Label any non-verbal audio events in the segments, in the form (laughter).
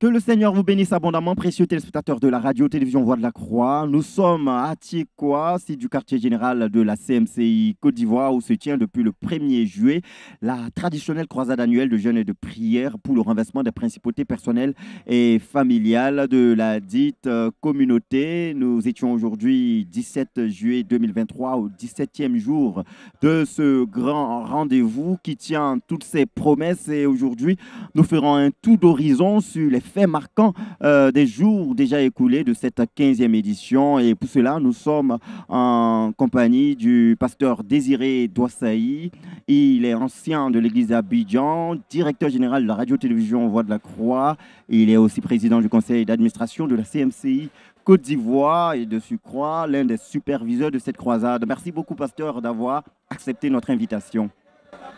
Que le Seigneur vous bénisse abondamment, précieux téléspectateurs de la radio-télévision Voix de la Croix. Nous sommes à Tiekwa, site du quartier général de la CMCI Côte d'Ivoire, où se tient depuis le 1er juillet la traditionnelle croisade annuelle de jeûne et de prière pour le renversement des principautés personnelles et familiales de la dite euh, communauté. Nous étions aujourd'hui 17 juillet 2023 au 17e jour de ce grand rendez-vous qui tient toutes ses promesses et aujourd'hui nous ferons un tout d'horizon sur les fait marquant euh, des jours déjà écoulés de cette 15e édition. Et pour cela, nous sommes en compagnie du pasteur Désiré Doissaï. Il est ancien de l'église d'Abidjan, directeur général de la radio-télévision Voix de la Croix. Il est aussi président du conseil d'administration de la CMCI Côte d'Ivoire et de Sucroix, l'un des superviseurs de cette croisade. Merci beaucoup, pasteur, d'avoir accepté notre invitation.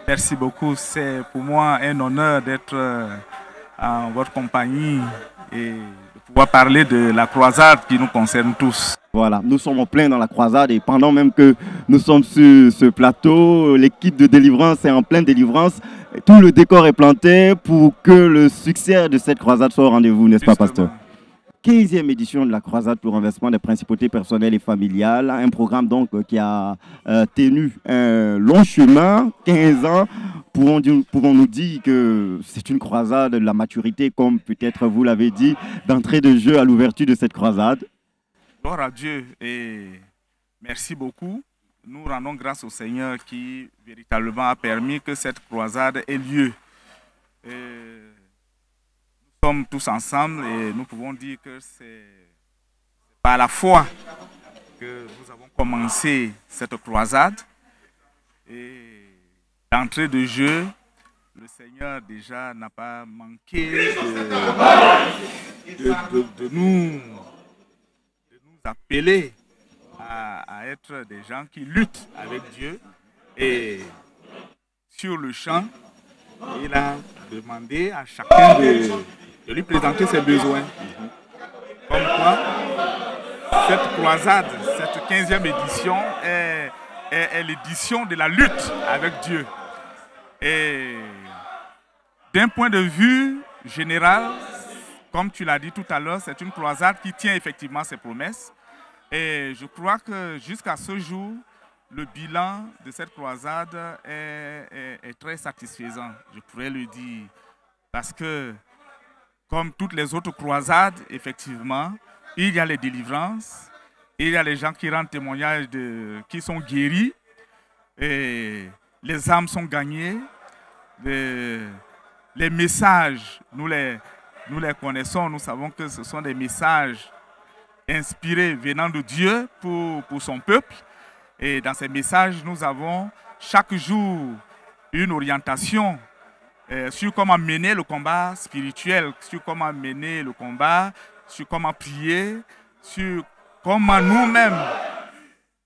Merci beaucoup. C'est pour moi un honneur d'être euh, en votre compagnie et pouvoir parler de la croisade qui nous concerne tous. Voilà, nous sommes en plein dans la croisade et pendant même que nous sommes sur ce plateau, l'équipe de délivrance est en pleine délivrance. Tout le décor est planté pour que le succès de cette croisade soit au rendez-vous, n'est-ce pas, pasteur 15e édition de la croisade pour investissement des principautés personnelles et familiales. Un programme donc euh, qui a euh, tenu un long chemin, 15 ans. Pouvons-nous dire que c'est une croisade de la maturité, comme peut-être vous l'avez dit, d'entrée de jeu à l'ouverture de cette croisade Gloire à Dieu et merci beaucoup. Nous rendons grâce au Seigneur qui véritablement a permis que cette croisade ait lieu. Euh, sommes tous ensemble et nous pouvons dire que c'est par la foi que nous avons commencé cette croisade. Et d'entrée de jeu, le Seigneur déjà n'a pas manqué de, nous, appeler à être des gens qui luttent avec Dieu. Et sur le champ, il a demandé à chacun de de lui présenter ses besoins. Comme quoi, cette croisade, cette 15e édition est, l'édition de la lutte avec Dieu. Et d'un point de vue général, comme tu l'as dit tout à l'heure, c'est une croisade qui tient effectivement ses promesses. Et je crois que jusqu'à ce jour, le bilan de cette croisade est, très satisfaisant, je pourrais le dire, parce que comme toutes les autres croisades, effectivement, il y a les délivrances, il y a les gens qui rendent témoignage, qui sont guéris, et les âmes sont gagnées, les, messages, nous les, nous les connaissons, nous savons que ce sont des messages inspirés venant de Dieu pour, pour son peuple. Et dans ces messages, nous avons chaque jour une orientation euh, sur comment mener le combat spirituel, sur comment mener le combat, sur comment prier, sur comment nous-mêmes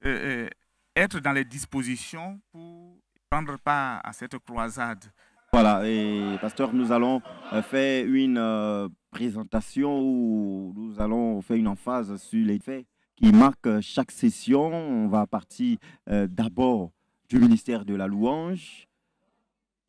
euh, euh, être dans les dispositions pour prendre part à cette croisade. Voilà, et pasteur, nous allons faire une présentation où nous allons faire une emphase sur les faits qui marquent chaque session. On va partir d'abord du ministère de la louange,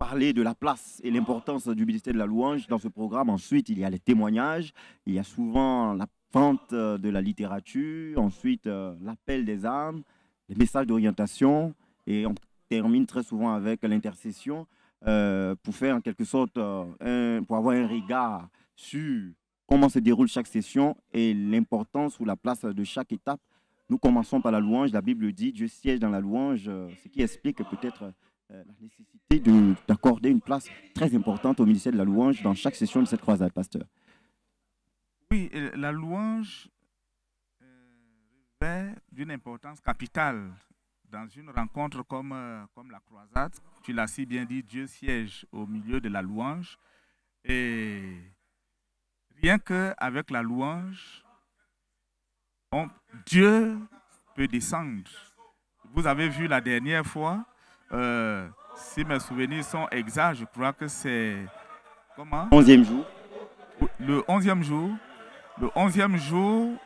parler de la place et l'importance du ministère de la louange dans ce programme. Ensuite, il y a les témoignages, il y a souvent la pente euh, de la littérature, ensuite euh, l'appel des âmes, les messages d'orientation, et on termine très souvent avec l'intercession euh, pour faire en quelque sorte, un, pour avoir un regard sur comment se déroule chaque session et l'importance ou la place de chaque étape. Nous commençons par la louange. La Bible dit Dieu siège dans la louange, ce qui explique peut-être euh, la nécessité d'accorder une place très importante au ministère de la louange dans chaque session de cette croisade, pasteur. Oui, la louange euh, revêt d'une importance capitale dans une rencontre comme, euh, comme la croisade. Tu l'as si bien dit, Dieu siège au milieu de la louange. Et rien qu'avec la louange, on, Dieu peut descendre. Vous avez vu la dernière fois, euh, si mes souvenirs sont exacts, je crois que c'est... Comment 11 jour. Le 11e jour. Le 11e jour,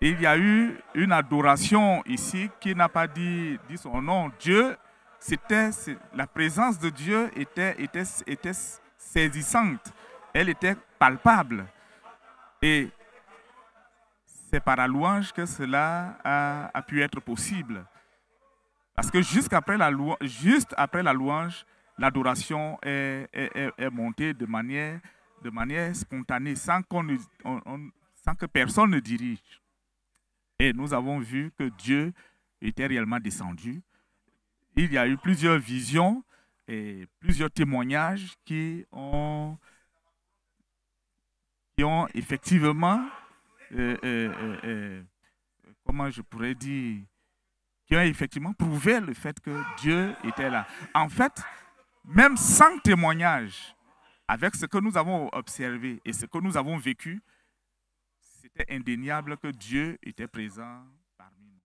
il y a eu une adoration ici qui n'a pas dit, son nom. Dieu, c'était la présence de Dieu était, était, saisissante. Elle était palpable. Et c'est par la louange que cela a pu être possible. Parce que juste après la louange, l'adoration est, montée de manière, spontanée, sans, que personne ne dirige. Et nous avons vu que Dieu était réellement descendu. Il y a eu plusieurs visions et plusieurs témoignages qui ont, effectivement, euh, euh, euh, comment je pourrais dire, qui ont effectivement prouvé le fait que Dieu était là. En fait, même sans témoignage, avec ce que nous avons observé et ce que nous avons vécu, c'était indéniable que Dieu était présent parmi nous.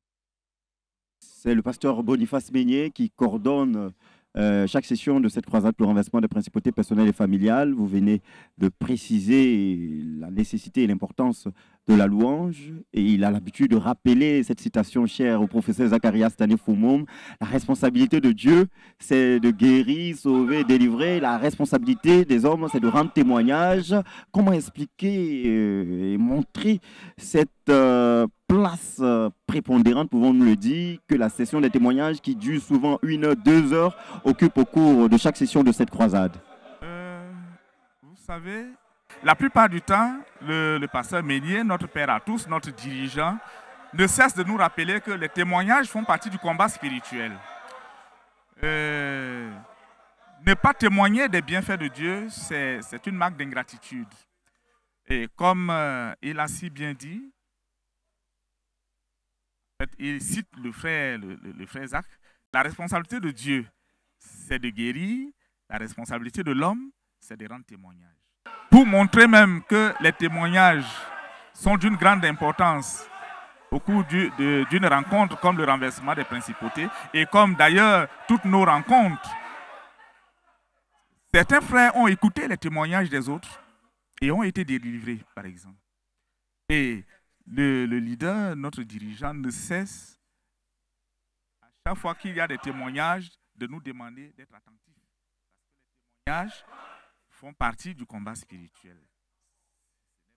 C'est le pasteur Boniface Meignet qui coordonne euh, chaque session de cette croisade pour le renversement des principautés personnelles et familiales. Vous venez de préciser la nécessité et l'importance de la louange et il a l'habitude de rappeler cette citation chère au professeur Zacharias Stanifoumoum. La responsabilité de Dieu, c'est de guérir, sauver, délivrer. La responsabilité des hommes, c'est de rendre témoignage. Comment expliquer euh, et montrer cette euh, place euh, prépondérante, pouvons-nous le dire, que la session des témoignages qui dure souvent une heure, deux heures, occupe au cours de chaque session de cette croisade Vous savez, la plupart du temps, le, pasteur Meunier, notre père à tous, notre dirigeant, ne cesse de nous rappeler que les témoignages font partie du combat spirituel. Euh, ne pas témoigner des bienfaits de Dieu, c'est une marque d'ingratitude. Et comme euh, il a si bien dit, il cite le frère, le, le frère Zach, la responsabilité de Dieu, c'est de guérir, la responsabilité de l'homme, c'est de rendre témoignage pour montrer même que les témoignages sont d'une grande importance au cours d'une rencontre comme le renversement des principautés et comme d'ailleurs toutes nos rencontres. Certains frères ont écouté les témoignages des autres et ont été délivrés, par exemple. Et le, leader, notre dirigeant, ne cesse, à chaque fois qu'il y a des témoignages, de nous demander d'être attentifs. Parce que les témoignages font partie du combat spirituel.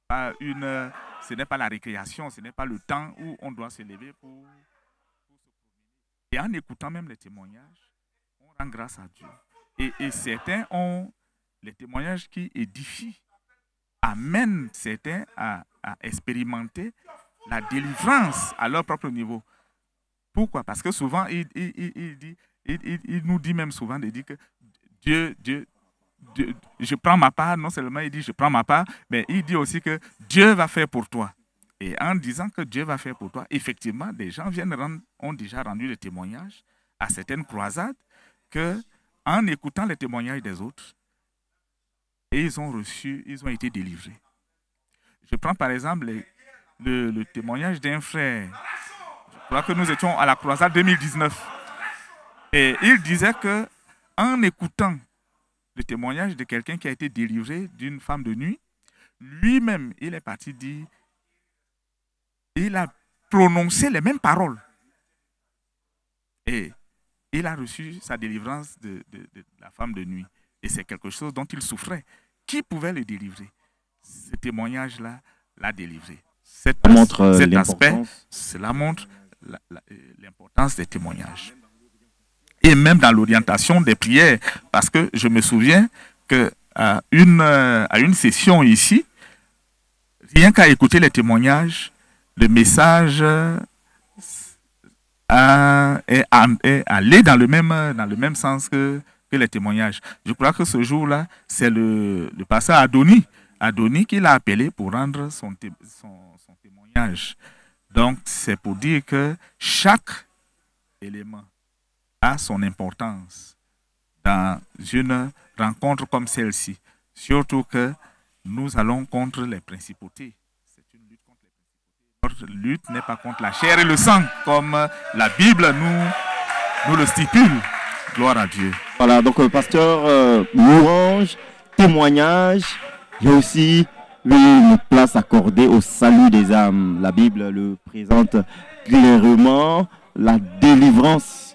Pas une, ce n'est pas la récréation, ce n'est pas le temps où on doit se lever pour, se promener. Et en écoutant même les témoignages, on rend grâce à Dieu. Et, certains ont les témoignages qui édifient, amènent certains à, expérimenter la délivrance à leur propre niveau. Pourquoi Parce que souvent, il, il, il, dit, il, nous dit même souvent de dire que Dieu, Dieu, je prends ma part, non seulement il dit je prends ma part, mais il dit aussi que Dieu va faire pour toi. Et en disant que Dieu va faire pour toi, effectivement, des gens viennent rendre, ont déjà rendu des témoignages à certaines croisades que, en écoutant les témoignages des autres, ils ont reçu, ils ont été délivrés. Je prends par exemple le, le, témoignage d'un frère. Je crois que nous étions à la croisade 2019. Et il disait que, en écoutant le témoignage de quelqu'un qui a été délivré d'une femme de nuit. Lui-même, il est parti dire, il a prononcé les mêmes paroles. Et il a reçu sa délivrance de, la femme de nuit. Et c'est quelque chose dont il souffrait. Qui pouvait le délivrer Ce témoignage-là l'a délivré. Cette, montre euh, cet aspect, cela montre euh, l'importance des témoignages et même dans l'orientation des prières. Parce que je me souviens qu'à euh, une, euh, à une session ici, rien qu'à écouter les témoignages, le message euh, est allé dans le même, dans le même sens que, que les témoignages. Je crois que ce jour-là, c'est le, le pasteur Adoni, Adoni qui l'a appelé pour rendre son témoignage. Donc, c'est pour dire que chaque élément a son importance dans une rencontre comme celle-ci, surtout que nous allons contre les principautés. C'est une lutte contre les principautés. Notre lutte n'est pas contre la chair et le sang, comme la Bible nous, nous le stipule. Gloire à Dieu. Voilà, donc le euh, pasteur euh, témoignage, mais aussi, aussi une place accordée au salut des âmes. La Bible le présente clairement, la délivrance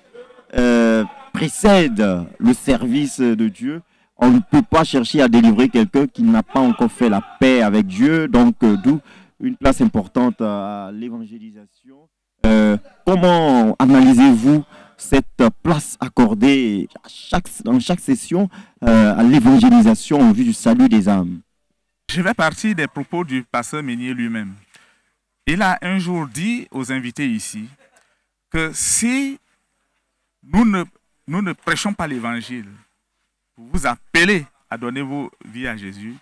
euh, précède le service de Dieu. On ne peut pas chercher à délivrer quelqu'un qui n'a pas encore fait la paix avec Dieu, donc euh, d'où une place importante à l'évangélisation. Euh, comment analysez-vous cette place accordée à chaque, dans chaque session à l'évangélisation en vue du salut des âmes Je vais partir des propos du pasteur Meunier lui-même. Il a un jour dit aux invités ici que si nous ne, prêchons pas l'évangile pour vous appeler à donner vos vies à Jésus.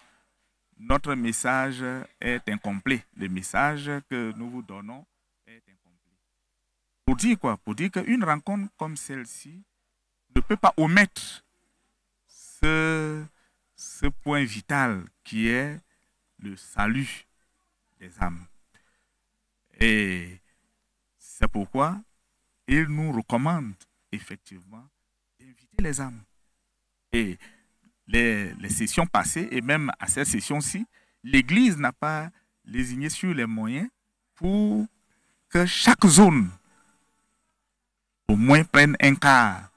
Notre message est incomplet. Le message que nous vous donnons est incomplet. Pour dire quoi Pour dire qu'une rencontre comme celle-ci ne peut pas omettre ce, ce point vital qui est le salut des âmes. Et c'est pourquoi il nous recommande effectivement d'inviter les âmes. Et les, sessions passées, et même à cette session-ci, l'Église n'a pas désigné sur les moyens pour que chaque zone au moins prenne un quart.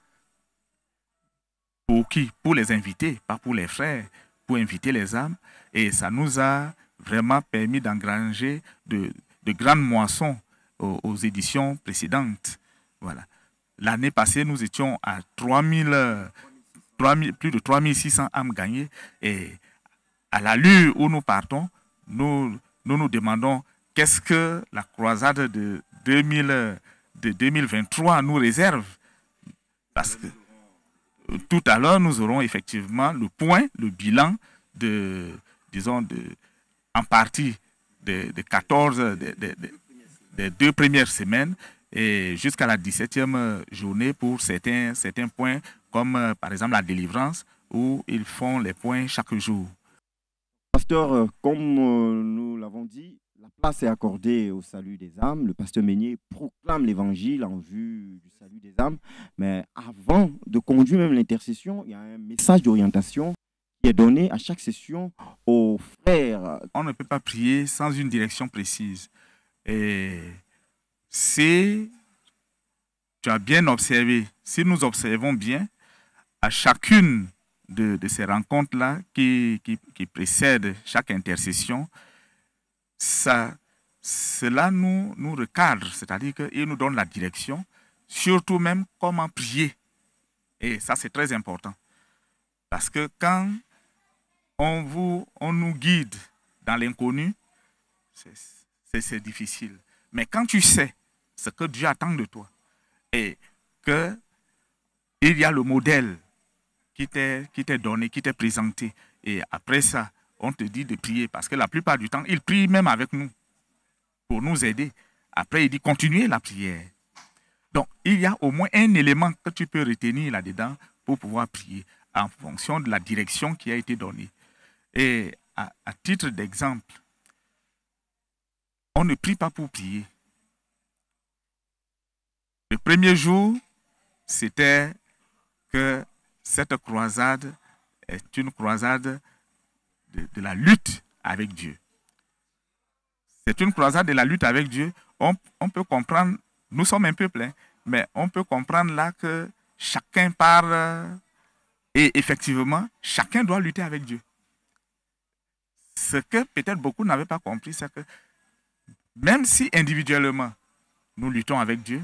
Pour qui Pour les invités, pas pour les frères, pour inviter les âmes. Et ça nous a vraiment permis d'engranger de, grandes moissons aux, aux éditions précédentes. Voilà. L'année passée, nous étions à 3000, 3000, plus de 3600 âmes gagnées. Et à l'allure où nous partons, nous nous, demandons qu'est-ce que la croisade de, 2000, de 2023 nous réserve. Parce que euh, tout à l'heure, nous aurons effectivement le point, le bilan de, disons, de, en partie des de 14, des deux premières semaines et jusqu'à la 17e journée pour certains, certains points, comme euh, par exemple la délivrance, où ils font les points chaque jour. Pasteur, euh, comme euh, nous l'avons dit, la place est accordée au salut des âmes. Le pasteur Meunier proclame l'évangile en vue du salut des âmes. Mais avant de conduire même l'intercession, il y a un message d'orientation qui est donné à chaque session aux frères. On ne peut pas prier sans une direction précise. Et si tu as bien observé, si nous observons bien, à chacune de, ces rencontres-là qui, qui, précèdent chaque intercession, ça, cela nous, nous recadre, c'est-à-dire qu'il nous donne la direction, surtout même comment prier. Et ça, c'est très important. Parce que quand on, vous, on nous guide dans l'inconnu, c'est difficile. Mais quand tu sais ce que Dieu attend de toi. Et que il y a le modèle qui t'est donné, qui t'est présenté. Et après ça, on te dit de prier. Parce que la plupart du temps, il prie même avec nous pour nous aider. Après, il dit continuez la prière. Donc, il y a au moins un élément que tu peux retenir là-dedans pour pouvoir prier en fonction de la direction qui a été donnée. Et à titre d'exemple, on ne prie pas pour prier premier jour, c'était que cette croisade est une croisade de, la lutte avec Dieu. C'est une croisade de la lutte avec Dieu. On, peut comprendre, nous sommes un peuple, hein, mais on peut comprendre là que chacun part et effectivement, chacun doit lutter avec Dieu. Ce que peut-être beaucoup n'avaient pas compris, c'est que même si individuellement nous luttons avec Dieu,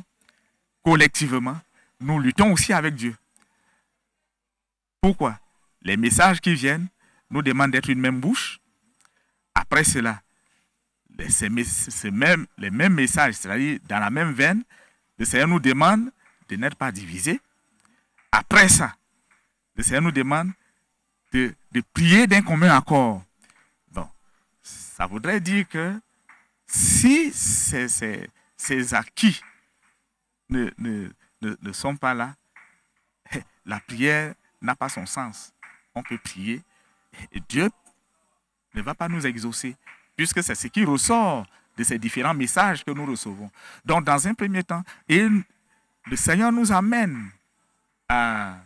collectivement, nous luttons aussi avec Dieu. Pourquoi Les messages qui viennent nous demandent d'être une même bouche. Après cela, les, mêmes, messages, c'est-à-dire dans la même veine, le Seigneur nous demande de n'être pas divisés. Après ça, le Seigneur nous demande de, prier d'un commun accord. Donc, ça voudrait dire que si ces acquis ne, sont pas là, la prière n'a pas son sens. On peut prier. Et Dieu ne va pas nous exaucer, puisque c'est ce qui ressort de ces différents messages que nous recevons. Donc, dans un premier temps, le Seigneur nous amène à,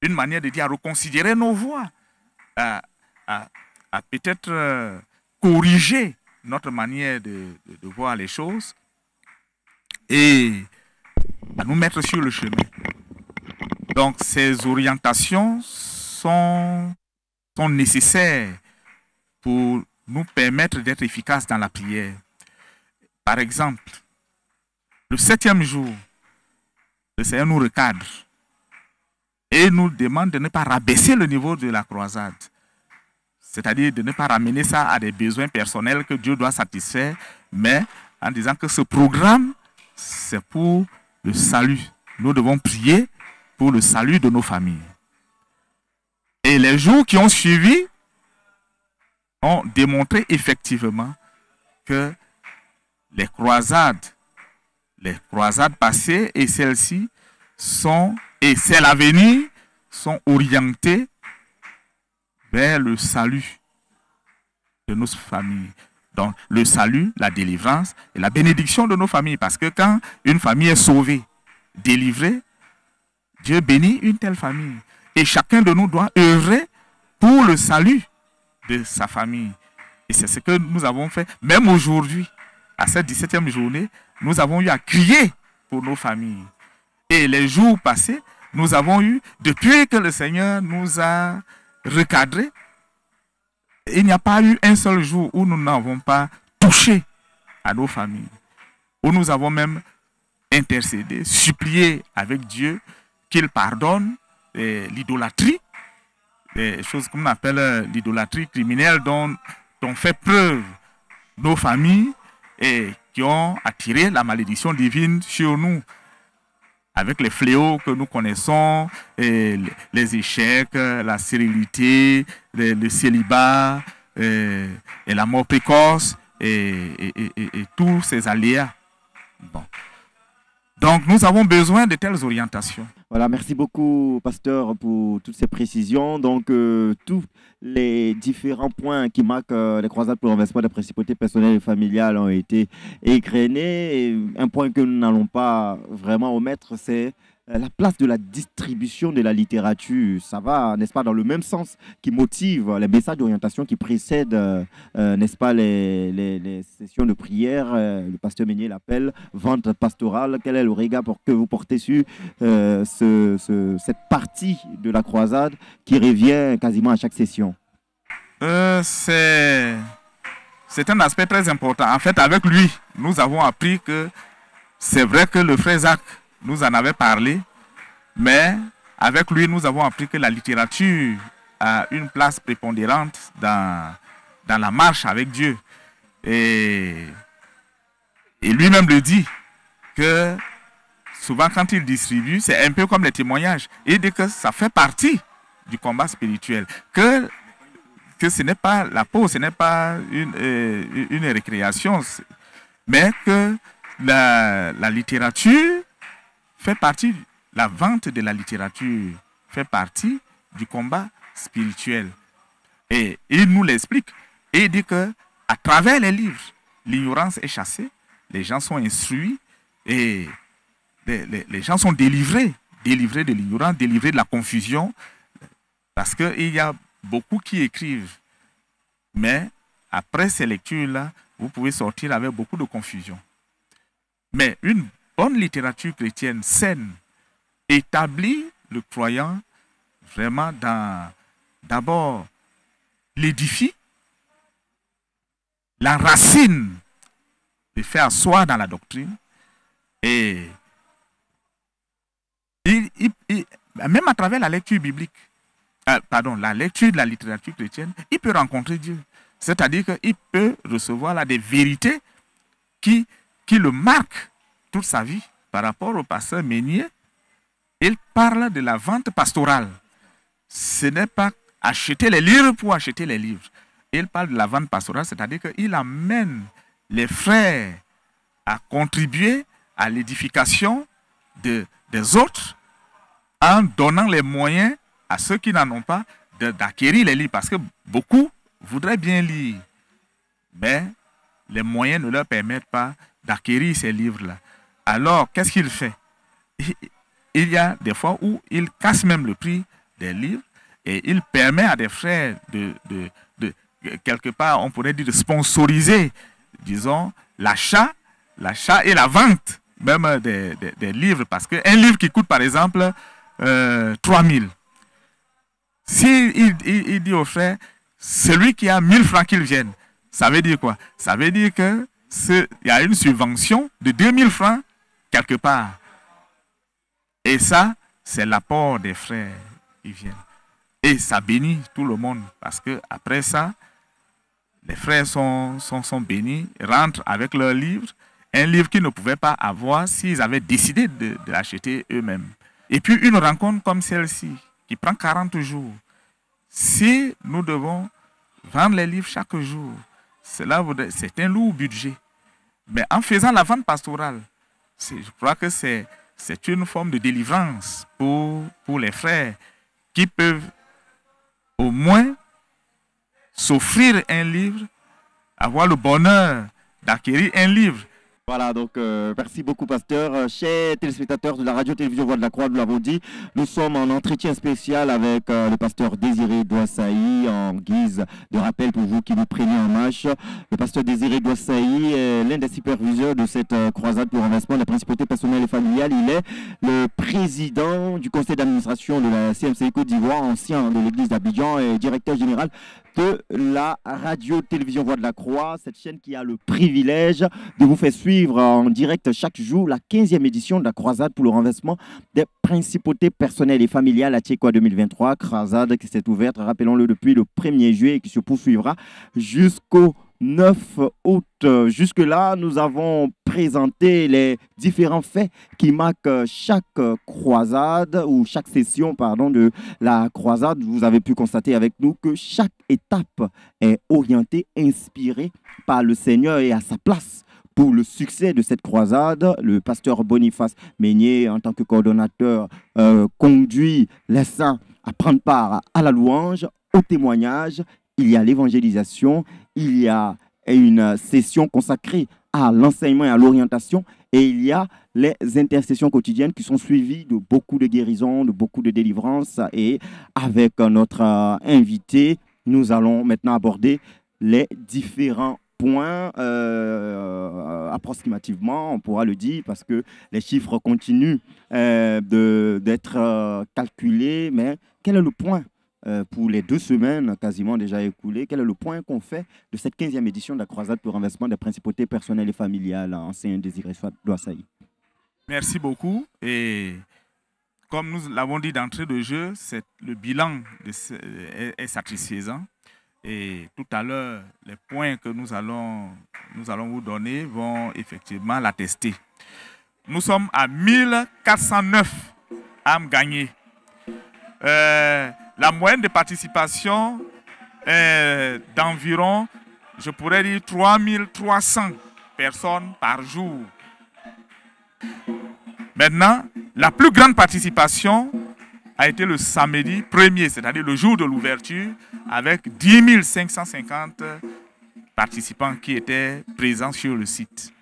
une manière de dire, à reconsidérer nos voies, à, peut-être euh, corriger notre manière de, voir les choses, et à nous mettre sur le chemin. Donc ces orientations sont, sont nécessaires pour nous permettre d'être efficaces dans la prière. Par exemple, le septième jour, le Seigneur nous recadre et nous demande de ne pas rabaisser le niveau de la croisade. C'est-à-dire de ne pas ramener ça à des besoins personnels que Dieu doit satisfaire, mais en disant que ce programme c'est pour le salut. Nous devons prier pour le salut de nos familles. Et les jours qui ont suivi ont démontré effectivement que les croisades, les croisades passées et celles-ci sont, et celles à venir, sont orientées vers le salut de nos familles. Donc le salut, la délivrance et la bénédiction de nos familles. Parce que quand une famille est sauvée, délivrée, Dieu bénit une telle famille. Et chacun de nous doit œuvrer pour le salut de sa famille. Et c'est ce que nous avons fait. Même aujourd'hui, à cette 17e journée, nous avons eu à crier pour nos familles. Et les jours passés, nous avons eu, depuis que le Seigneur nous a recadrés, il n'y a pas eu un seul jour où nous n'avons pas touché à nos familles, où nous avons même intercédé, supplié avec Dieu qu'il pardonne eh, l'idolâtrie, des eh, choses qu'on appelle euh, l'idolâtrie criminelle dont, ont fait preuve nos familles et eh, qui ont attiré la malédiction divine sur nous avec les fléaux que nous connaissons, les échecs, la stérilité, le, célibat, et, la mort précoce, et, et tous ces aléas. Donc nous avons besoin de telles orientations. Voilà, merci beaucoup, pasteur, pour toutes ces précisions. Donc, euh, tous les différents points qui marquent euh, les croisades pour l'investissement des principautés personnelles et familiales ont été égrenés. un point que nous n'allons pas vraiment omettre, c'est euh, la place de la distribution de la littérature, ça va, n'est-ce pas, dans le même sens qui motive les messages d'orientation qui précèdent, euh, euh, n'est-ce pas, les, sessions de prière. le pasteur Meunier l'appelle vente pastorale. Quel est le regard pour que vous portez sur cette partie de la croisade qui revient quasiment à chaque session C'est c'est un aspect très important. En fait, avec lui, nous avons appris que c'est vrai que le frère Zach nous en avait parlé, mais avec lui, nous avons appris que la littérature a une place prépondérante dans, dans la marche avec Dieu. Et, et lui-même le dit, que souvent quand il distribue, c'est un peu comme les témoignages. Il dit que ça fait partie du combat spirituel, que, que ce n'est pas la peau, ce n'est pas une, euh, une récréation, mais que la, la littérature fait partie, la vente de la littérature fait partie du combat spirituel. Et il nous l'explique. Et il dit que à travers les livres, l'ignorance est chassée, les gens sont instruits et les, gens sont délivrés, délivrés de l'ignorance, délivrés de la confusion, parce qu'il y a beaucoup qui écrivent. Mais après ces lectures-là, vous pouvez sortir avec beaucoup de confusion. Mais une une littérature chrétienne saine établit le croyant vraiment dans d'abord l'édifice, la racine de faire soi dans la doctrine et même à travers la lecture biblique, euh, pardon, la lecture de la littérature chrétienne, il peut rencontrer Dieu. C'est-à-dire qu'il peut recevoir des vérités qui, qui le marquent toute sa vie par rapport au pasteur Meunier, il parle de la vente pastorale. Ce n'est pas acheter les livres pour acheter les livres. Il parle de la vente pastorale, c'est-à-dire qu'il amène les frères à contribuer à l'édification des autres en donnant les moyens à ceux qui n'en ont pas d'acquérir les livres. Parce que beaucoup voudraient bien lire, mais les moyens ne leur permettent pas d'acquérir ces livres-là. Alors, qu'est-ce qu'il fait Il y a des fois où il casse même le prix des livres et il permet à des frères de, quelque part, on pourrait dire, de sponsoriser, disons, l'achat, l'achat et la vente même des, livres. Parce qu'un livre qui coûte, par exemple, 3000, euh, si il, dit aux frères, celui qui a 1000 francs qu'il vienne, ça veut dire quoi Ça veut dire que y a une subvention de 2000 francs quelque part. Et ça, c'est l'apport des frères qui viennent. Et ça bénit tout le monde parce que après ça, les frères sont, sont, sont bénis, rentrent avec leur livres, un livre qu'ils ne pouvaient pas avoir s'ils avaient décidé de, de l'acheter eux-mêmes. Et puis une rencontre comme celle-ci, qui prend 40 jours, si nous devons vendre les livres chaque jour, c'est un lourd budget. Mais en faisant la vente pastorale, je crois que c'est une forme de délivrance pour, pour les frères qui peuvent au moins s'offrir un livre, avoir le bonheur d'acquérir un livre voilà, donc euh, merci beaucoup Pasteur. Euh, chers téléspectateurs de la radio-télévision Voix de la Croix, nous l'avons dit, nous sommes en entretien spécial avec euh, le pasteur Désiré Douassaï en guise de rappel pour vous qui nous prenez en marche. Le pasteur Désiré Douassaï est l'un des superviseurs de cette croisade pour renversement de la principauté personnelle et familiale. Il est le président du conseil d'administration de la CMC Côte d'Ivoire, ancien de l'église d'Abidjan et directeur général de la radio-télévision Voix de la Croix, cette chaîne qui a le privilège de vous faire suivre en direct chaque jour la 15e édition de la croisade pour le renversement des principautés personnelles et familiales à Tchéquois 2023. Croisade qui s'est ouverte, rappelons-le, depuis le 1er juillet et qui se poursuivra jusqu'au 9 août. Jusque-là, nous avons présenté les différents faits qui marquent chaque croisade ou chaque session pardon, de la croisade. Vous avez pu constater avec nous que chaque étape est orientée, inspirée par le Seigneur et à sa place pour le succès de cette croisade. Le pasteur Boniface Meignet, en tant que coordonnateur, euh, conduit les saints à prendre part à la louange, au témoignage. Il y a l'évangélisation, il y a une session consacrée à l'enseignement et à l'orientation. Et il y a les intercessions quotidiennes qui sont suivies de beaucoup de guérisons, de beaucoup de délivrances. Et avec notre invité, nous allons maintenant aborder les différents euh, euh, approximativement, on pourra le dire, parce que les chiffres continuent euh, d'être calculés. Mais quel est le point pour les deux semaines quasiment déjà écoulées, quel est le point qu'on fait de cette 15e édition de la croisade pour renversement des principautés personnelles et familiales hein, en désiré 1 Désiré Doissaï Merci beaucoup. Et comme nous l'avons dit d'entrée de jeu, le bilan est satisfaisant. Et tout à l'heure, les points que nous allons, nous allons vous donner vont effectivement l'attester. Nous sommes à 1409 âmes gagnées. Euh, la moyenne de participation est d'environ, je pourrais dire, 3300 personnes par jour. Maintenant, la plus grande participation a été le samedi premier, c'est-à-dire le jour de l'ouverture, avec 10 550 participants qui étaient présents sur le site.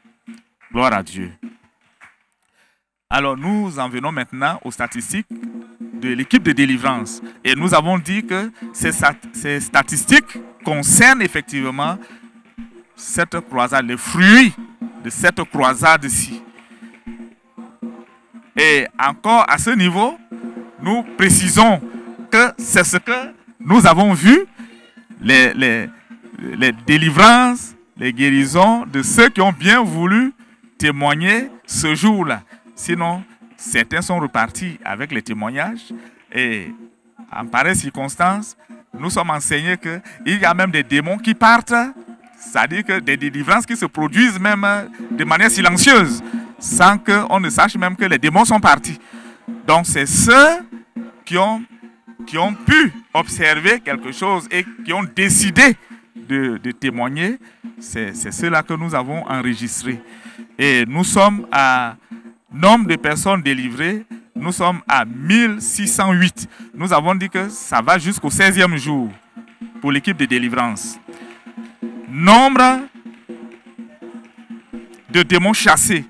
Gloire à Dieu. Alors nous en venons maintenant aux statistiques de l'équipe de délivrance. Et nous avons dit que ces, ces statistiques concernent effectivement cette croisade, les fruits de cette croisade-ci. Et encore à ce niveau, nous précisons que c'est ce que nous avons vu, les, les, les, délivrances, les guérisons de ceux qui ont bien voulu témoigner ce jour-là. Sinon, certains sont repartis avec les témoignages et en pareille circonstance, nous sommes enseignés qu'il y a même des démons qui partent, c'est-à-dire que des délivrances qui se produisent même de manière silencieuse, sans qu'on ne sache même que les démons sont partis. Donc c'est ce qui ont, pu observer quelque chose et qui ont décidé de, de témoigner, c'est cela que nous avons enregistré. Et nous sommes à nombre de personnes délivrées, nous sommes à 1608. Nous avons dit que ça va jusqu'au 16e jour pour l'équipe de délivrance. Nombre de démons chassés,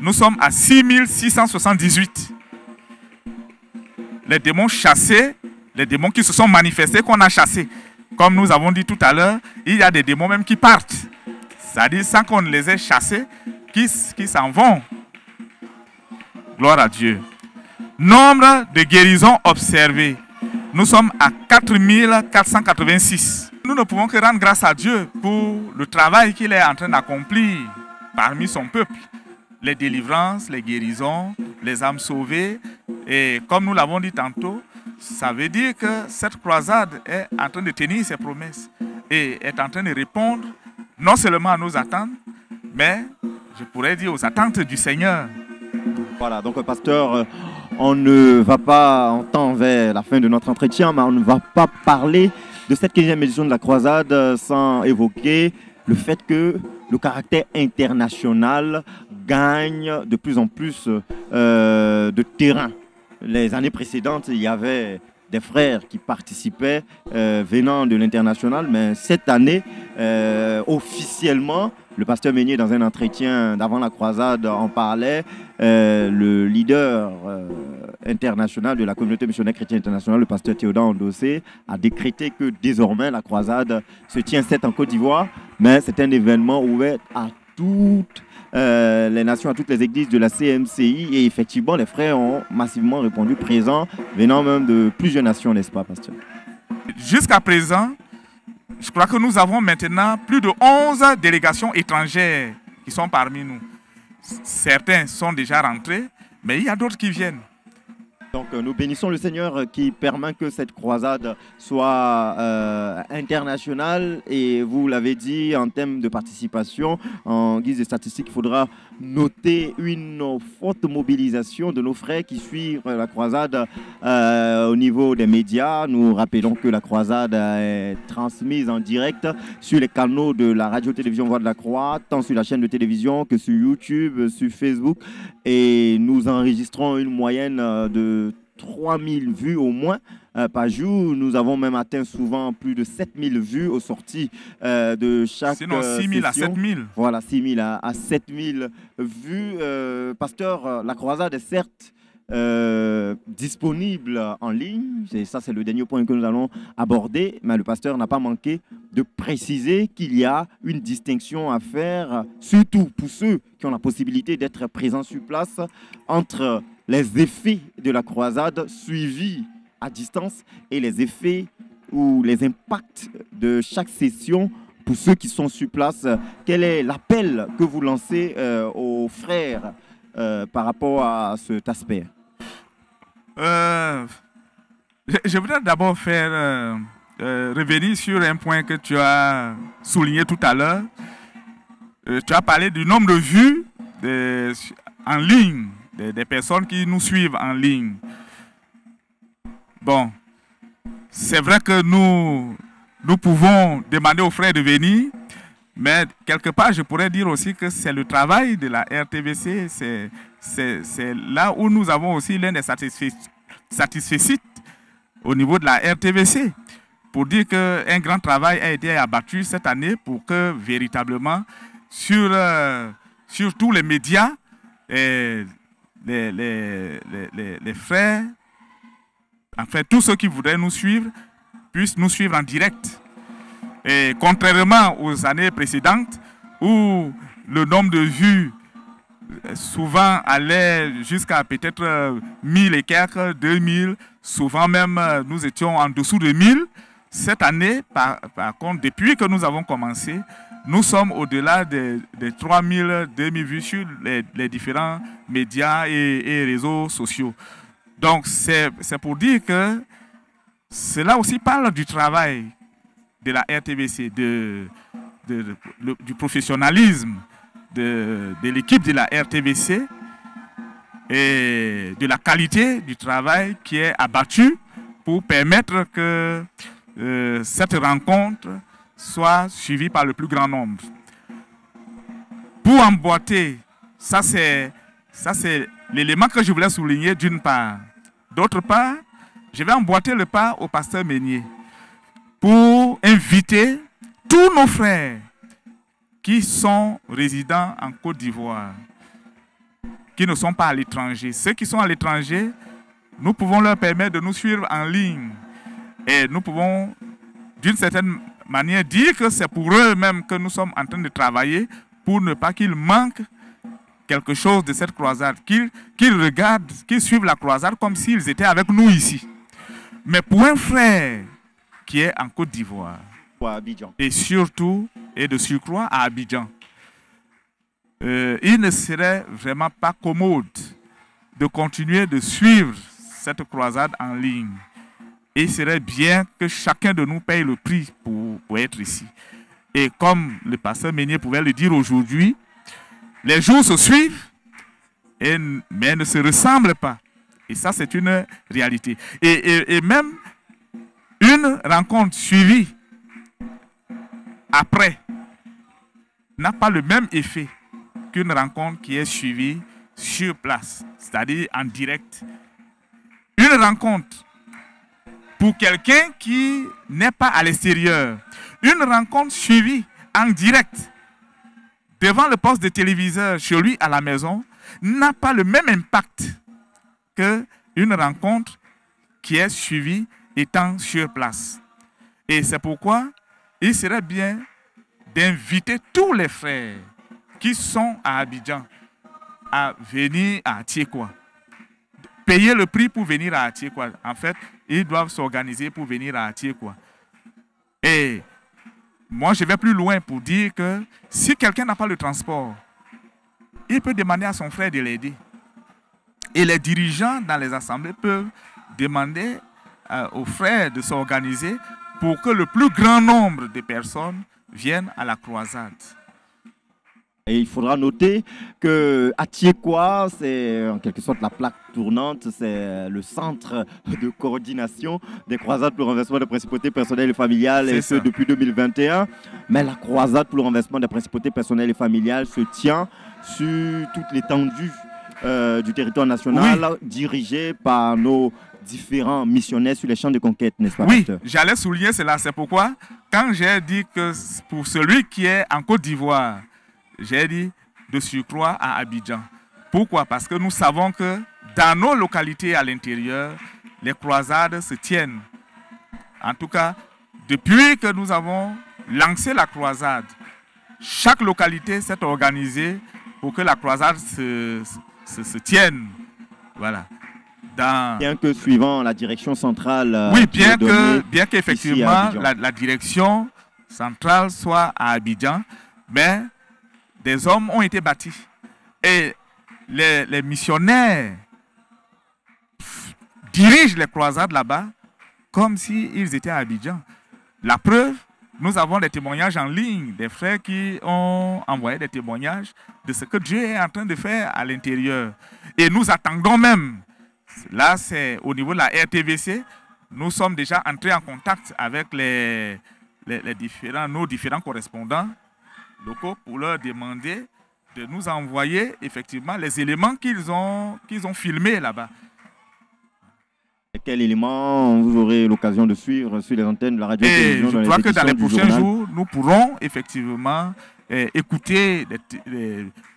nous sommes à 6678 les démons chassés, les démons qui se sont manifestés, qu'on a chassés. Comme nous avons dit tout à l'heure, il y a des démons même qui partent. C'est-à-dire sans qu'on les ait chassés, qui, qui s'en vont. Gloire à Dieu. Nombre de guérisons observées. Nous sommes à 4486. Nous ne pouvons que rendre grâce à Dieu pour le travail qu'il est en train d'accomplir parmi son peuple les délivrances, les guérisons, les âmes sauvées. Et comme nous l'avons dit tantôt, ça veut dire que cette croisade est en train de tenir ses promesses et est en train de répondre non seulement à nos attentes, mais je pourrais dire aux attentes du Seigneur. Voilà, donc pasteur, euh, on ne va pas, en temps vers la fin de notre entretien, mais on ne va pas parler de cette 15e édition de la croisade euh, sans évoquer le fait que le caractère international gagne de plus en plus euh, de terrain. Les années précédentes, il y avait des frères qui participaient euh, venant de l'international, mais cette année, euh, officiellement, le pasteur Meunier, dans un entretien d'avant la croisade, en parlait. le leader international de la communauté missionnaire chrétienne internationale, le pasteur Théodore Andossé, a décrété que désormais la croisade se tient cette en Côte d'Ivoire, mais c'est un événement ouvert à toute euh, les nations à toutes les églises de la CMCI. Et effectivement, les frères ont massivement répondu présents, venant même de plusieurs nations, n'est-ce pas, pasteur Jusqu'à présent, je crois que nous avons maintenant plus de 11 délégations étrangères qui sont parmi nous. Certains sont déjà rentrés, mais il y a d'autres qui viennent. Donc euh, nous bénissons le Seigneur qui permet que cette croisade soit euh, internationale et vous l'avez dit en termes de participation, en guise de statistique il faudra noter une forte mobilisation de nos frères qui suivent la croisade euh, au niveau des médias. Nous rappelons que la croisade est transmise en direct sur les canaux de la radio-télévision Voix de la Croix, tant sur la chaîne de télévision que sur YouTube, sur Facebook et nous enregistrons une moyenne de 3000 vues au moins euh, par jour. Nous avons même atteint souvent plus de 7000 vues aux sorties euh, de chaque Sinon, 6 euh, 000 à 7 Voilà, 6000 à, 7000 7 000 vues. Pasteur, la croisade est certes disponible en ligne. Et ça, c'est le dernier point que nous allons aborder. Mais le pasteur n'a pas manqué de préciser qu'il y a une distinction à faire, surtout pour ceux qui ont la possibilité d'être présents sur place, entre les effets de la croisade suivis à distance et les effets ou les impacts de chaque session pour ceux qui sont sur place. Quel est l'appel que vous lancez euh, aux frères euh, par rapport à cet aspect euh, Je voudrais d'abord faire revenir sur un point que tu as souligné tout à l'heure. tu as parlé du nombre de vues en ligne des, personnes qui nous suivent en ligne. Bon, c'est vrai que nous, nous pouvons demander aux frères de venir, mais quelque part, je pourrais dire aussi que c'est le travail de la RTBC, c'est là où nous avons aussi l'un des satisfaits au niveau de la RTBC, pour dire qu'un grand travail a été abattu cette année pour que véritablement, sur, euh, tous les médias, et les, les, frères, en tous ceux qui voudraient nous suivre, puissent nous suivre en direct. Et contrairement aux années précédentes, où le nombre de vues euh, souvent allait jusqu'à peut-être 1000 euh, et quelques, 2000, souvent même euh, nous étions en dessous de 1000. Cette année, par contre, depuis que nous avons commencé, nous sommes au-delà des, des 3000, 2000 vues sur les, différents médias et, réseaux sociaux. Donc, c'est pour dire que cela aussi parle du travail de la RTBC, du professionnalisme de, l'équipe de la RTBC et de la qualité du travail qui est abattu pour permettre que euh, cette rencontre soit suivi par le plus grand nombre. Pour emboîter, ça c'est l'élément que je voulais souligner d'une part. D'autre part, je vais emboîter le pas au pasteur Meunier pour inviter tous nos frères qui sont résidents en Côte d'Ivoire, qui ne sont pas à l'étranger. Ceux qui sont à l'étranger, nous pouvons leur permettre de nous suivre en ligne et nous pouvons, d'une certaine manière dire que c'est pour eux-mêmes que nous sommes en train de travailler pour ne pas qu'ils manquent quelque chose de cette croisade, qu'ils regardent, qu'ils suivent la croisade comme s'ils étaient avec nous ici. Mais pour un frère qui est en Côte d'Ivoire, et surtout, et de surcroît, à Abidjan, euh, il ne serait vraiment pas commode de continuer de suivre cette croisade en ligne. Et il serait bien que chacun de nous paye le prix pour, être ici. Et comme le pasteur Meunier pouvait le dire aujourd'hui, les jours se suivent, mais ne se ressemblent pas. Et ça, c'est une réalité. et, même une rencontre suivie après n'a pas le même effet qu'une rencontre qui est suivie sur place, c'est-à-dire en direct. Une rencontre pour quelqu'un qui n'est pas à l'extérieur. Une rencontre suivie en direct devant le poste de téléviseur chez lui à la maison n'a pas le même impact qu'une rencontre qui est suivie étant sur place. Et c'est pourquoi il serait bien d'inviter tous les frères qui sont à Abidjan à venir à Tiekwa payer le prix pour venir à Atier. Quoi. En fait, ils doivent s'organiser pour venir à Atier. Et moi, je vais plus loin pour dire que si quelqu'un n'a pas le transport, il peut demander à son frère de l'aider. Et les dirigeants dans les assemblées peuvent demander euh, aux frères de s'organiser pour que le plus grand nombre de personnes viennent à la croisade. Et il faudra noter que Atiekwa, c'est en quelque sorte la plaque tournante, c'est le centre de coordination des croisades pour le renversement des principautés personnelles et familiales, et ce depuis 2021. Mais la croisade pour le renversement des principautés personnelles et familiales se tient sur toute l'étendue euh, du territoire national, dirigée par nos différents missionnaires sur les champs de conquête, n'est-ce pas Oui, j'allais souligner cela. C'est pourquoi, quand j'ai dit que pour celui qui est en Côte d'Ivoire, j'ai dit, de surcroît à Abidjan. Pourquoi Parce que nous savons que dans nos localités à l'intérieur, les croisades se tiennent. En tout cas, depuis que nous avons lancé la croisade, chaque localité s'est organisée pour que la croisade se, tienne. Voilà. Bien que suivant la direction centrale. Euh, oui, bien que bien qu'effectivement la, la, direction centrale soit à Abidjan, mais des hommes ont été bâtis. Et les, missionnaires dirigent les croisades là-bas comme s'ils étaient à Abidjan. La preuve, nous avons des témoignages en ligne, des frères qui ont envoyé des témoignages de ce que Dieu est en train de faire à l'intérieur. Et nous attendons même, là c'est au niveau de la RTVC, nous sommes déjà entrés en contact avec les différents, nos différents correspondants locaux pour leur demander de nous envoyer effectivement les éléments qu'ils ont, qu'ils ont filmés là-bas. Quels éléments vous aurez l'occasion de suivre sur les antennes de la radio et Je crois que dans les prochains jours, nous pourrons effectivement eh, écouter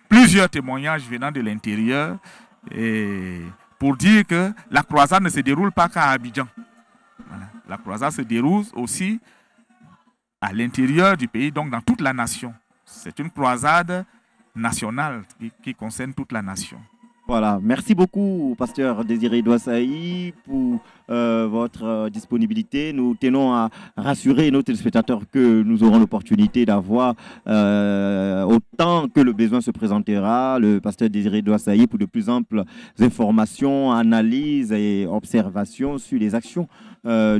plusieurs témoignages venant de l'intérieur eh, pour dire que la croisade ne se déroule pas qu'à Abidjan. La croisade se déroule aussi à l'intérieur du pays, donc dans toute la nation c'est une croisade nationale qui, concerne toute la nation. Voilà, merci beaucoup, pasteur Désiré Douassaï, pour euh, votre euh, disponibilité. Nous tenons à rassurer nos téléspectateurs que nous aurons l'opportunité d'avoir, euh, autant que le besoin se présentera, le pasteur Désiré Douassaï pour de plus amples informations, analyses et observations sur les actions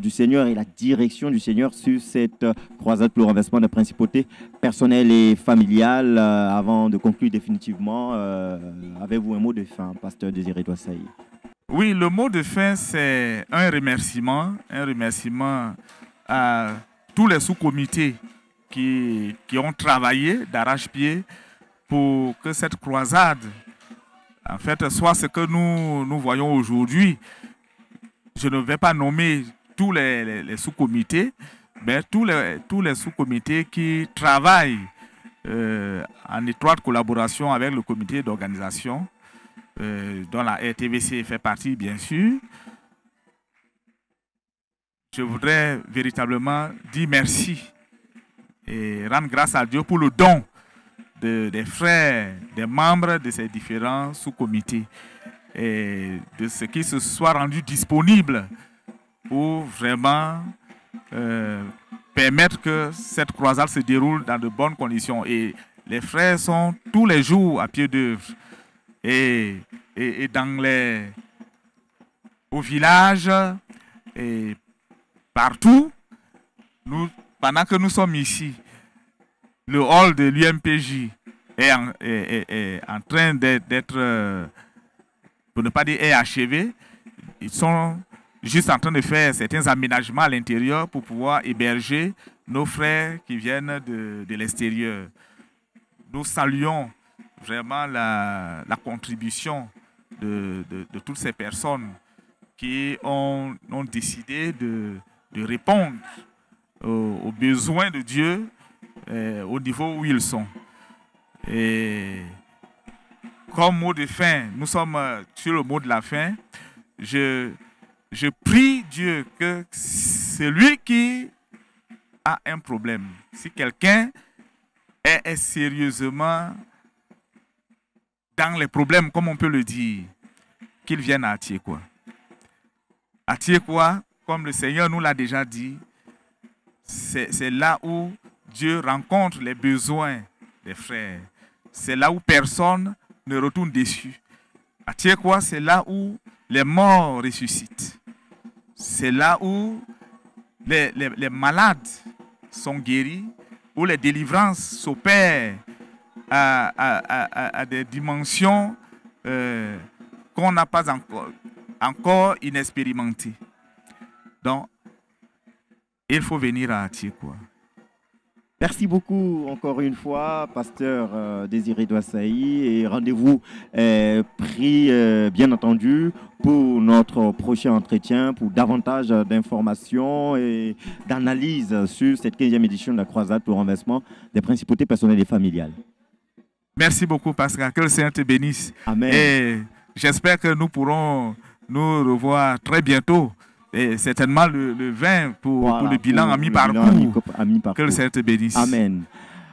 du Seigneur et la direction du Seigneur sur cette croisade pour le renversement de la principauté personnelle et familiale. avant de conclure définitivement, avez-vous un mot de fin, pasteur Désiré Douassaï oui, le mot de fin, c'est un remerciement, un remerciement à tous les sous-comités qui, ont travaillé d'arrache-pied pour que cette croisade, en fait, soit ce que nous, voyons aujourd'hui. Je ne vais pas nommer tous les, sous-comités, mais tous les, tous les sous-comités qui travaillent euh, en étroite collaboration avec le comité d'organisation euh, dont la RTVC fait partie, bien sûr, je voudrais véritablement dire merci et rendre grâce à Dieu pour le don des frères, des membres de ces différents sous-comités et de ce qui se soit rendu disponible pour vraiment euh, permettre que cette croisade se déroule dans de bonnes conditions. Et les frères sont tous les jours à pied d'œuvre et, et, au village et partout, nous, pendant que nous sommes ici, le hall de l'UMPJ est, est en, train d'être, euh, pour ne pas dire est achevé, ils sont juste en train de faire certains aménagements à l'intérieur pour pouvoir héberger nos frères qui viennent de, de l'extérieur. Nous saluons vraiment la, contribution de, toutes ces personnes qui ont, décidé de, répondre aux, besoins de Dieu eh, au niveau où ils sont. Et comme mot de fin, nous sommes euh, sur le mot de la fin. Je, je prie Dieu que celui qui a un problème, si quelqu'un est sérieusement dans les problèmes, comme on peut le dire, qu'ils viennent à Atiekwa. Atiekwa, comme le Seigneur nous l'a déjà dit, c'est là où Dieu rencontre les besoins des frères. C'est là où personne ne retourne déçu. Atiekwa, c'est là où les morts ressuscitent. C'est là où les, les malades sont guéris, où les délivrances s'opèrent à, des dimensions euh, qu'on n'a pas encore, encore inexpérimentées. Donc, il faut venir à Atier, Merci beaucoup encore une fois, pasteur euh, Désiré Douassaï, et rendez-vous euh, pris, bien entendu, pour notre prochain entretien, pour davantage d'informations et d'analyses sur cette 15e édition de la croisade pour renversement des principautés personnelles et familiales. Merci beaucoup, Pascal. Que le Seigneur te bénisse. Amen. Et j'espère que nous pourrons nous revoir très bientôt. Et certainement le, le 20 pour, le bilan à mi-parcours. que le Seigneur te bénisse. Amen.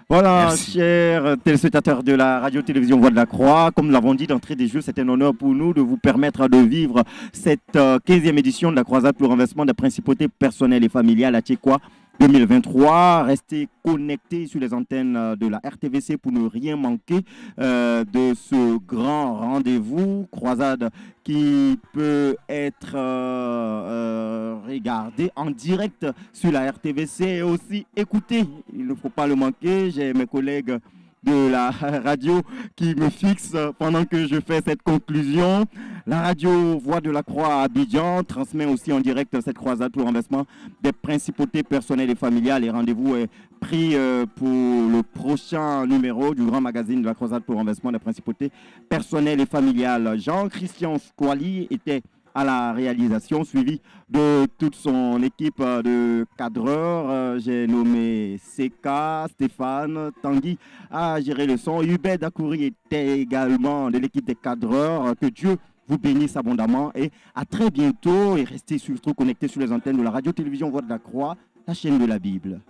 Voilà, chers téléspectateurs de la radio-télévision Voix de la Croix, comme nous l'avons dit d'entrée des jeux, c'est un honneur pour nous de vous permettre de vivre cette 15e euh, édition de la croisade pour le renversement des principauté personnelles et familiale à Tchéquois 2023. Restez connectés sur les antennes euh, de la RTVC pour ne rien manquer euh, de ce grand rendez-vous croisade qui peut être euh, regardé en direct sur la RTVC et aussi écouté. Il ne faut pas le manquer. J'ai mes collègues de la (laughs) radio qui me fixe pendant que je fais cette conclusion. La radio Voix de la Croix à Abidjan transmet aussi en direct cette croisade pour renversement des principautés personnelles et familiales. Et rendez-vous est pris euh, pour le prochain numéro du grand magazine de la croisade pour investissement des principautés personnelles et familiales. Jean-Christian Squali était à la réalisation, suivie de toute son équipe de cadreurs. Euh, j'ai nommé CK, Stéphane, Tanguy à gérer le son. Hubert Dakouri était également de l'équipe des cadreurs. Que Dieu vous bénisse abondamment et à très bientôt. Et restez surtout connecté sur les antennes de la radio-télévision Voix de la Croix, la chaîne de la Bible.